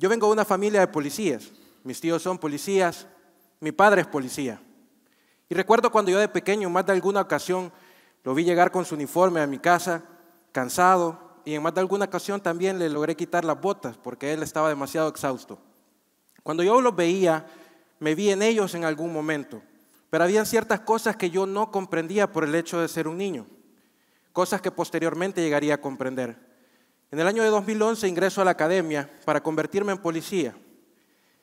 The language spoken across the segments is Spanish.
Yo vengo de una familia de policías. Mis tíos son policías, mi padre es policía. Y recuerdo cuando yo de pequeño, en más de alguna ocasión, lo vi llegar con su uniforme a mi casa, cansado, y en más de alguna ocasión también le logré quitar las botas porque él estaba demasiado exhausto. Cuando yo los veía, me vi en ellos en algún momento, pero había ciertas cosas que yo no comprendía por el hecho de ser un niño, cosas que posteriormente llegaría a comprender. En el año de 2011 ingreso a la academia para convertirme en policía.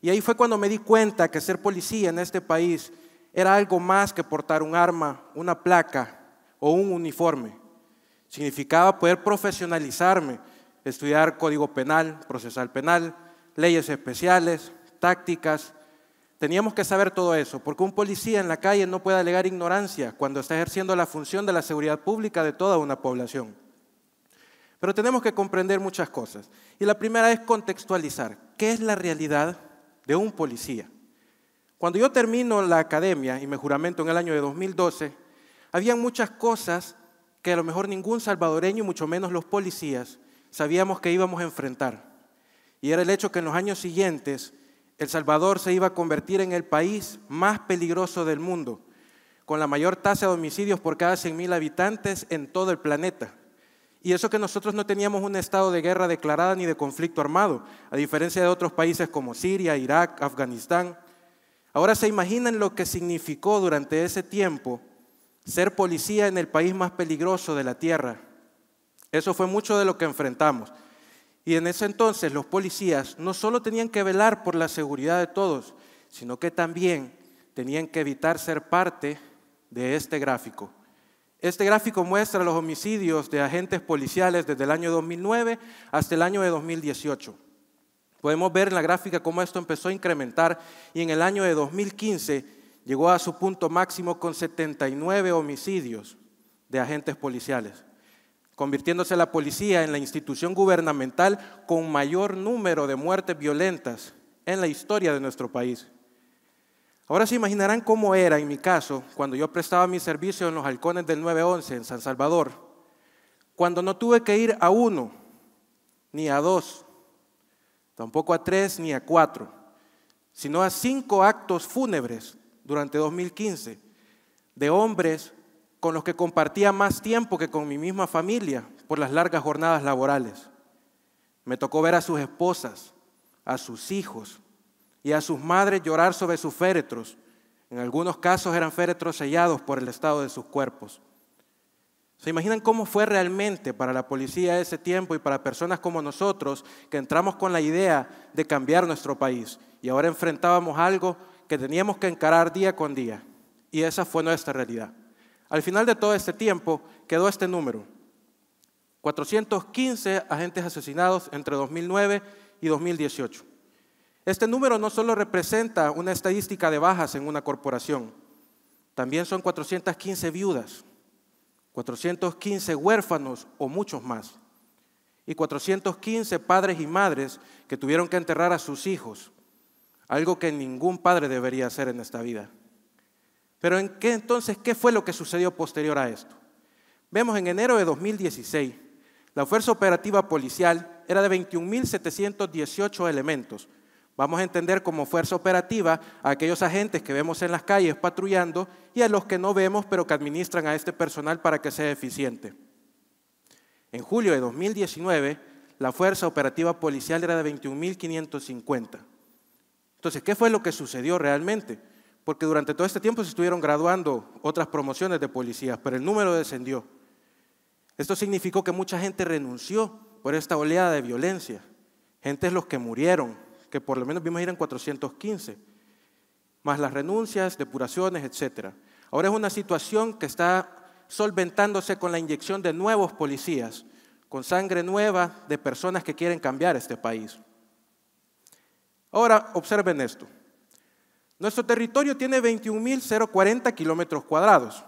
Y ahí fue cuando me di cuenta que ser policía en este país era algo más que portar un arma, una placa o un uniforme. Significaba poder profesionalizarme, estudiar código penal, procesal penal, leyes especiales, tácticas. Teníamos que saber todo eso, porque un policía en la calle no puede alegar ignorancia cuando está ejerciendo la función de la seguridad pública de toda una población. Pero tenemos que comprender muchas cosas. Y la primera es contextualizar. ¿Qué es la realidad de un policía? Cuando yo termino la academia y me juramento en el año de 2012, había muchas cosas que a lo mejor ningún salvadoreño, y mucho menos los policías, sabíamos que íbamos a enfrentar. Y era el hecho que en los años siguientes El Salvador se iba a convertir en el país más peligroso del mundo, con la mayor tasa de homicidios por cada 100.000 habitantes en todo el planeta. Y eso que nosotros no teníamos un estado de guerra declarada ni de conflicto armado, a diferencia de otros países como Siria, Irak, Afganistán. Ahora se imaginan lo que significó durante ese tiempo ser policía en el país más peligroso de la Tierra. Eso fue mucho de lo que enfrentamos. Y en ese entonces los policías no solo tenían que velar por la seguridad de todos, sino que también tenían que evitar ser parte de este gráfico. Este gráfico muestra los homicidios de agentes policiales desde el año 2009 hasta el año de 2018. Podemos ver en la gráfica cómo esto empezó a incrementar y en el año de 2015 llegó a su punto máximo con 79 homicidios de agentes policiales, convirtiéndose la policía en la institución gubernamental con mayor número de muertes violentas en la historia de nuestro país. Ahora se imaginarán cómo era en mi caso cuando yo prestaba mi servicio en los halcones del 911 en San Salvador, cuando no tuve que ir a uno, ni a dos, tampoco a tres, ni a cuatro, sino a cinco actos fúnebres durante 2015 de hombres con los que compartía más tiempo que con mi misma familia por las largas jornadas laborales. Me tocó ver a sus esposas, a sus hijos, y a sus madres llorar sobre sus féretros. En algunos casos eran féretros sellados por el estado de sus cuerpos. ¿Se imaginan cómo fue realmente para la policía de ese tiempo y para personas como nosotros que entramos con la idea de cambiar nuestro país y ahora enfrentábamos algo que teníamos que encarar día con día? Y esa fue nuestra realidad. Al final de todo este tiempo quedó este número, 415 agentes asesinados entre 2009 y 2018. Este número no solo representa una estadística de bajas en una corporación, también son 415 viudas, 415 huérfanos o muchos más, y 415 padres y madres que tuvieron que enterrar a sus hijos, algo que ningún padre debería hacer en esta vida. Pero qué entonces qué fue lo que sucedió posterior a esto? Vemos en enero de 2016, la fuerza operativa policial era de 21.718 elementos, Vamos a entender como fuerza operativa a aquellos agentes que vemos en las calles patrullando y a los que no vemos pero que administran a este personal para que sea eficiente. En julio de 2019, la fuerza operativa policial era de 21.550. Entonces, ¿qué fue lo que sucedió realmente? Porque durante todo este tiempo se estuvieron graduando otras promociones de policías, pero el número descendió. Esto significó que mucha gente renunció por esta oleada de violencia. Gente es los que murieron, que por lo menos vimos eran 415, más las renuncias, depuraciones, etcétera. Ahora es una situación que está solventándose con la inyección de nuevos policías, con sangre nueva de personas que quieren cambiar este país. Ahora, observen esto. Nuestro territorio tiene 21.040 kilómetros cuadrados.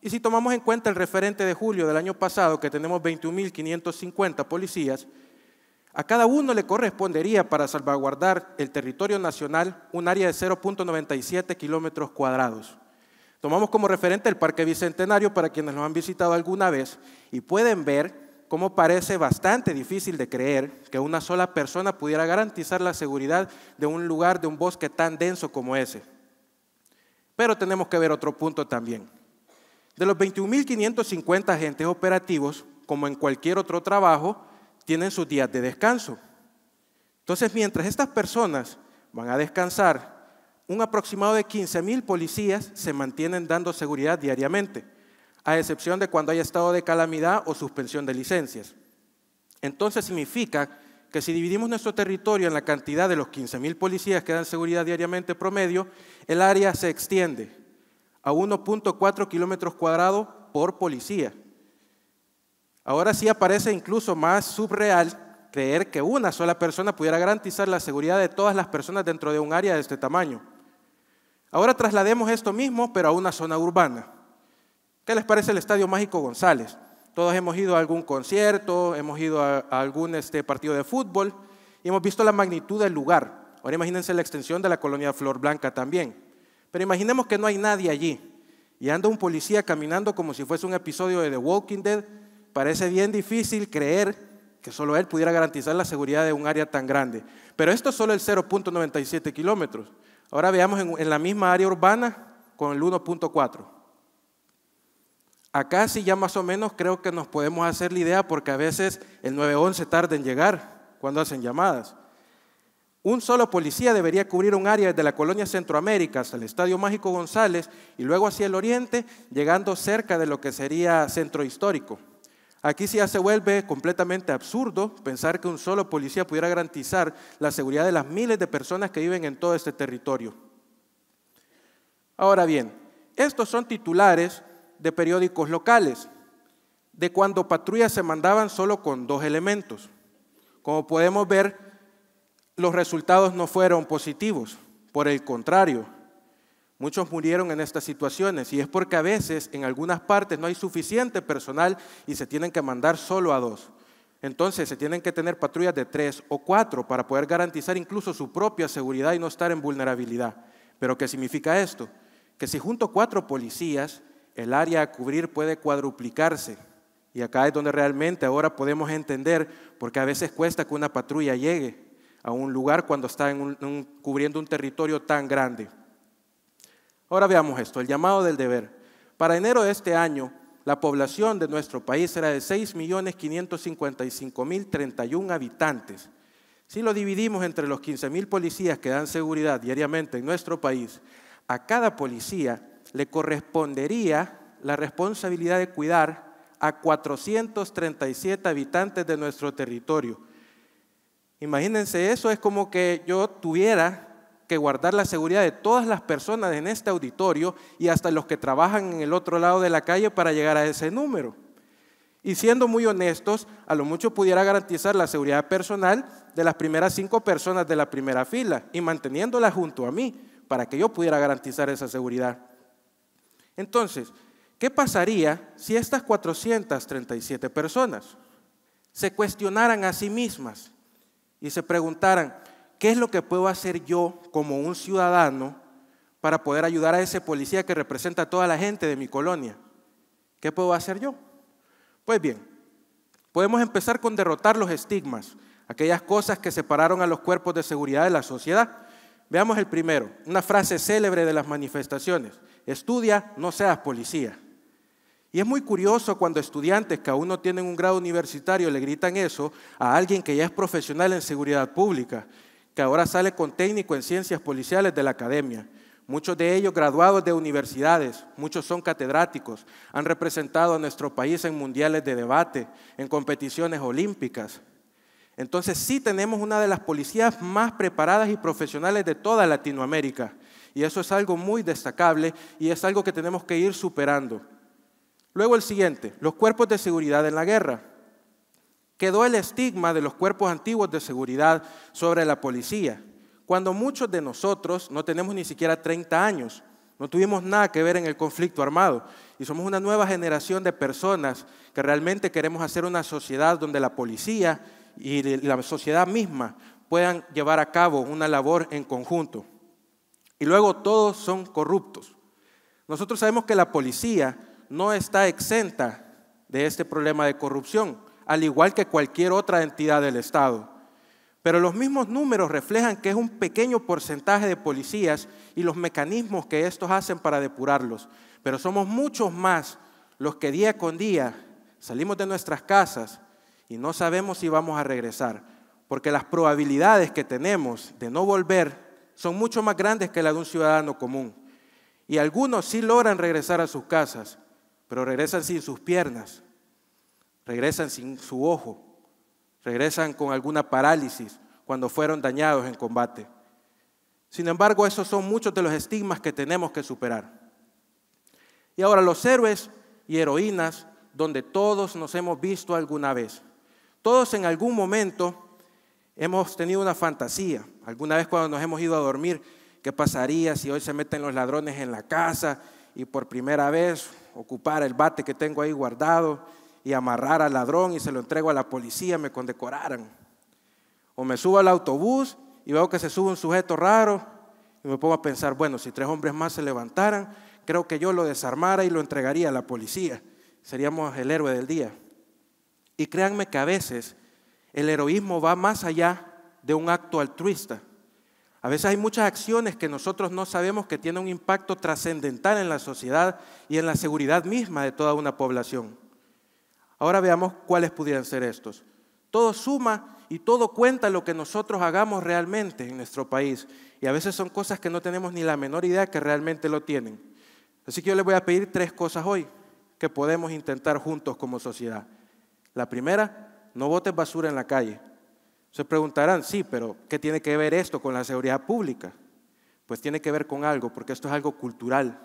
Y si tomamos en cuenta el referente de julio del año pasado, que tenemos 21.550 policías, a cada uno le correspondería para salvaguardar el territorio nacional un área de 0.97 kilómetros cuadrados. Tomamos como referente el Parque Bicentenario para quienes lo han visitado alguna vez y pueden ver cómo parece bastante difícil de creer que una sola persona pudiera garantizar la seguridad de un lugar, de un bosque tan denso como ese. Pero tenemos que ver otro punto también. De los 21.550 agentes operativos, como en cualquier otro trabajo, tienen sus días de descanso. Entonces, mientras estas personas van a descansar, un aproximado de 15.000 policías se mantienen dando seguridad diariamente, a excepción de cuando haya estado de calamidad o suspensión de licencias. Entonces significa que si dividimos nuestro territorio en la cantidad de los 15.000 policías que dan seguridad diariamente promedio, el área se extiende a 1.4 kilómetros cuadrados por policía. Ahora sí aparece incluso más subreal creer que una sola persona pudiera garantizar la seguridad de todas las personas dentro de un área de este tamaño. Ahora traslademos esto mismo, pero a una zona urbana. ¿Qué les parece el Estadio Mágico González? Todos hemos ido a algún concierto, hemos ido a, algún este, partido de fútbol y hemos visto la magnitud del lugar. Ahora imagínense la extensión de la colonia Flor Blanca también. Pero imaginemos que no hay nadie allí y anda un policía caminando como si fuese un episodio de The Walking Dead Parece bien difícil creer que solo él pudiera garantizar la seguridad de un área tan grande. Pero esto es solo el 0.97 kilómetros. Ahora veamos en, la misma área urbana con el 1.4. Acá sí ya más o menos creo que nos podemos hacer la idea porque a veces el 911 tarda en llegar cuando hacen llamadas. Un solo policía debería cubrir un área desde la colonia Centroamérica hasta el Estadio Mágico González y luego hacia el oriente, llegando cerca de lo que sería centro histórico. Aquí sí ya se vuelve completamente absurdo pensar que un solo policía pudiera garantizar la seguridad de las miles de personas que viven en todo este territorio. Ahora bien, estos son titulares de periódicos locales, de cuando patrullas se mandaban solo con dos elementos. Como podemos ver, los resultados no fueron positivos. Por el contrario, Muchos murieron en estas situaciones y es porque a veces en algunas partes no hay suficiente personal y se tienen que mandar solo a dos. Entonces se tienen que tener patrullas de tres o cuatro para poder garantizar incluso su propia seguridad y no estar en vulnerabilidad. Pero ¿qué significa esto? Que si junto cuatro policías, el área a cubrir puede cuadruplicarse. Y acá es donde realmente ahora podemos entender porque a veces cuesta que una patrulla llegue a un lugar cuando está cubriendo un territorio tan grande. Ahora veamos esto, el llamado del deber. Para enero de este año, la población de nuestro país era de 6.555.031 habitantes. Si lo dividimos entre los 15.000 policías que dan seguridad diariamente en nuestro país, a cada policía le correspondería la responsabilidad de cuidar a 437 habitantes de nuestro territorio. Imagínense, eso es como que yo tuviera que guardar la seguridad de todas las personas en este auditorio y hasta los que trabajan en el otro lado de la calle para llegar a ese número. Y siendo muy honestos, a lo mucho pudiera garantizar la seguridad personal de las primeras cinco personas de la primera fila y manteniéndola junto a mí para que yo pudiera garantizar esa seguridad. Entonces, ¿qué pasaría si estas 437 personas se cuestionaran a sí mismas y se preguntaran, ¿qué es lo que puedo hacer yo como un ciudadano para poder ayudar a ese policía que representa a toda la gente de mi colonia? ¿Qué puedo hacer yo? Pues bien, podemos empezar con derrotar los estigmas, aquellas cosas que separaron a los cuerpos de seguridad de la sociedad. Veamos el primero, una frase célebre de las manifestaciones, estudia, no seas policía. Y es muy curioso cuando estudiantes que aún no tienen un grado universitario le gritan eso a alguien que ya es profesional en seguridad pública que ahora sale con técnico en ciencias policiales de la academia. Muchos de ellos graduados de universidades, muchos son catedráticos, han representado a nuestro país en mundiales de debate, en competiciones olímpicas. Entonces sí tenemos una de las policías más preparadas y profesionales de toda Latinoamérica. Y eso es algo muy destacable y es algo que tenemos que ir superando. Luego el siguiente, los cuerpos de seguridad en la guerra. Quedó el estigma de los cuerpos antiguos de seguridad sobre la policía, cuando muchos de nosotros no tenemos ni siquiera 30 años, no tuvimos nada que ver en el conflicto armado y somos una nueva generación de personas que realmente queremos hacer una sociedad donde la policía y la sociedad misma puedan llevar a cabo una labor en conjunto. Y luego todos son corruptos. Nosotros sabemos que la policía no está exenta de este problema de corrupción al igual que cualquier otra entidad del Estado. Pero los mismos números reflejan que es un pequeño porcentaje de policías y los mecanismos que estos hacen para depurarlos. Pero somos muchos más los que día con día salimos de nuestras casas y no sabemos si vamos a regresar, porque las probabilidades que tenemos de no volver son mucho más grandes que la de un ciudadano común. Y algunos sí logran regresar a sus casas, pero regresan sin sus piernas, regresan sin su ojo, regresan con alguna parálisis cuando fueron dañados en combate. Sin embargo, esos son muchos de los estigmas que tenemos que superar. Y ahora los héroes y heroínas donde todos nos hemos visto alguna vez. Todos en algún momento hemos tenido una fantasía, alguna vez cuando nos hemos ido a dormir, ¿qué pasaría si hoy se meten los ladrones en la casa y por primera vez ocupar el bate que tengo ahí guardado y amarrar al ladrón y se lo entrego a la policía, me condecoraran. O me subo al autobús y veo que se sube un sujeto raro y me pongo a pensar, bueno, si tres hombres más se levantaran, creo que yo lo desarmara y lo entregaría a la policía. Seríamos el héroe del día. Y créanme que a veces el heroísmo va más allá de un acto altruista. A veces hay muchas acciones que nosotros no sabemos que tienen un impacto trascendental en la sociedad y en la seguridad misma de toda una población. Ahora veamos cuáles pudieran ser estos. Todo suma y todo cuenta lo que nosotros hagamos realmente en nuestro país. Y a veces son cosas que no tenemos ni la menor idea que realmente lo tienen. Así que yo les voy a pedir tres cosas hoy que podemos intentar juntos como sociedad. La primera, no botes basura en la calle. Se preguntarán, sí, pero ¿qué tiene que ver esto con la seguridad pública? Pues tiene que ver con algo, porque esto es algo cultural.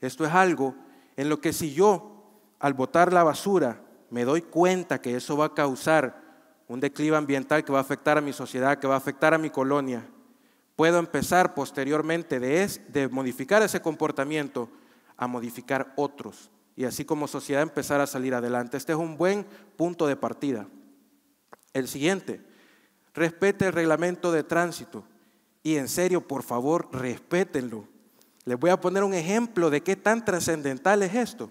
Esto es algo en lo que si yo al botar la basura, me doy cuenta que eso va a causar un declive ambiental que va a afectar a mi sociedad, que va a afectar a mi colonia. Puedo empezar posteriormente de, de modificar ese comportamiento a modificar otros y así como sociedad empezar a salir adelante. Este es un buen punto de partida. El siguiente, respete el reglamento de tránsito y en serio, por favor, respétenlo. Les voy a poner un ejemplo de qué tan trascendental es esto.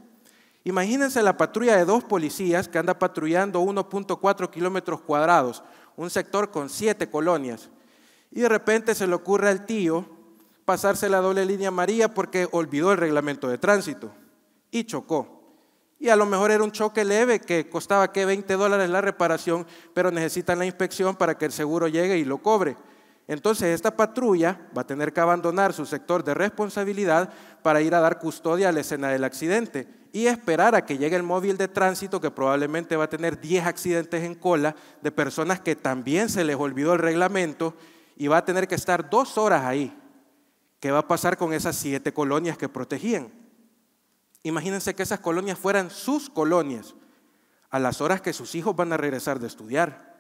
Imagínense la patrulla de dos policías que anda patrullando 1.4 kilómetros cuadrados, un sector con siete colonias. Y de repente se le ocurre al tío pasarse la doble línea María porque olvidó el reglamento de tránsito y chocó. Y a lo mejor era un choque leve que costaba que 20 dólares la reparación, pero necesitan la inspección para que el seguro llegue y lo cobre. Entonces esta patrulla va a tener que abandonar su sector de responsabilidad para ir a dar custodia a la escena del accidente y esperar a que llegue el móvil de tránsito que probablemente va a tener 10 accidentes en cola de personas que también se les olvidó el reglamento y va a tener que estar dos horas ahí. ¿Qué va a pasar con esas siete colonias que protegían? Imagínense que esas colonias fueran sus colonias a las horas que sus hijos van a regresar de estudiar,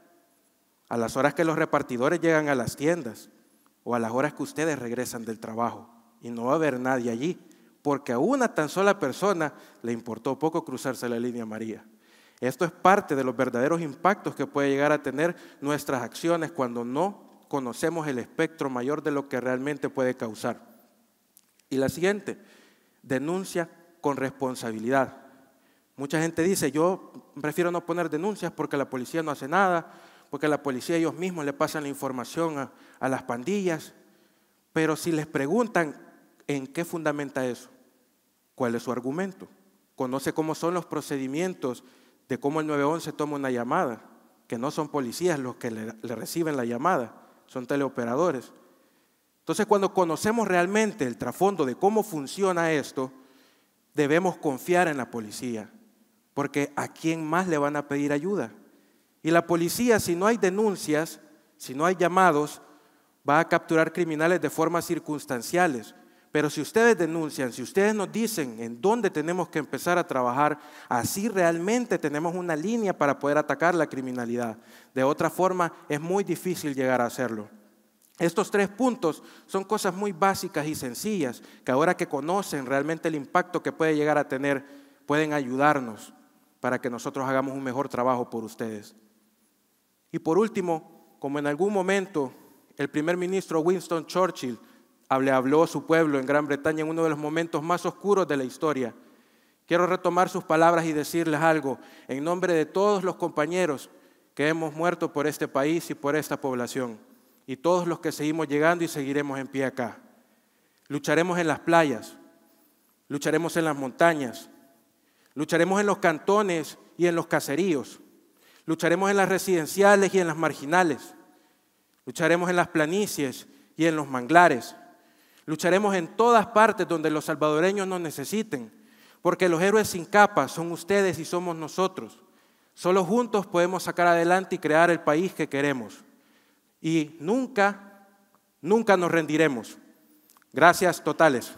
a las horas que los repartidores llegan a las tiendas o a las horas que ustedes regresan del trabajo y no va a haber nadie allí porque a una tan sola persona le importó poco cruzarse la línea María. Esto es parte de los verdaderos impactos que puede llegar a tener nuestras acciones cuando no conocemos el espectro mayor de lo que realmente puede causar. Y la siguiente, denuncia con responsabilidad. Mucha gente dice, yo prefiero no poner denuncias porque la policía no hace nada, porque la policía ellos mismos le pasan la información a, a las pandillas, pero si les preguntan ¿En qué fundamenta eso? ¿Cuál es su argumento? Conoce cómo son los procedimientos de cómo el 911 toma una llamada, que no son policías los que le, reciben la llamada, son teleoperadores. Entonces, cuando conocemos realmente el trasfondo de cómo funciona esto, debemos confiar en la policía, porque ¿a quién más le van a pedir ayuda? Y la policía, si no hay denuncias, si no hay llamados, va a capturar criminales de formas circunstanciales, pero si ustedes denuncian, si ustedes nos dicen en dónde tenemos que empezar a trabajar, así realmente tenemos una línea para poder atacar la criminalidad. De otra forma, es muy difícil llegar a hacerlo. Estos tres puntos son cosas muy básicas y sencillas que ahora que conocen realmente el impacto que puede llegar a tener, pueden ayudarnos para que nosotros hagamos un mejor trabajo por ustedes. Y por último, como en algún momento el primer ministro Winston Churchill habló su pueblo en Gran Bretaña en uno de los momentos más oscuros de la historia. Quiero retomar sus palabras y decirles algo en nombre de todos los compañeros que hemos muerto por este país y por esta población, y todos los que seguimos llegando y seguiremos en pie acá. Lucharemos en las playas, lucharemos en las montañas, lucharemos en los cantones y en los caseríos, lucharemos en las residenciales y en las marginales, lucharemos en las planicies y en los manglares. Lucharemos en todas partes donde los salvadoreños nos necesiten, porque los héroes sin capa son ustedes y somos nosotros. Solo juntos podemos sacar adelante y crear el país que queremos. Y nunca, nunca nos rendiremos. Gracias totales.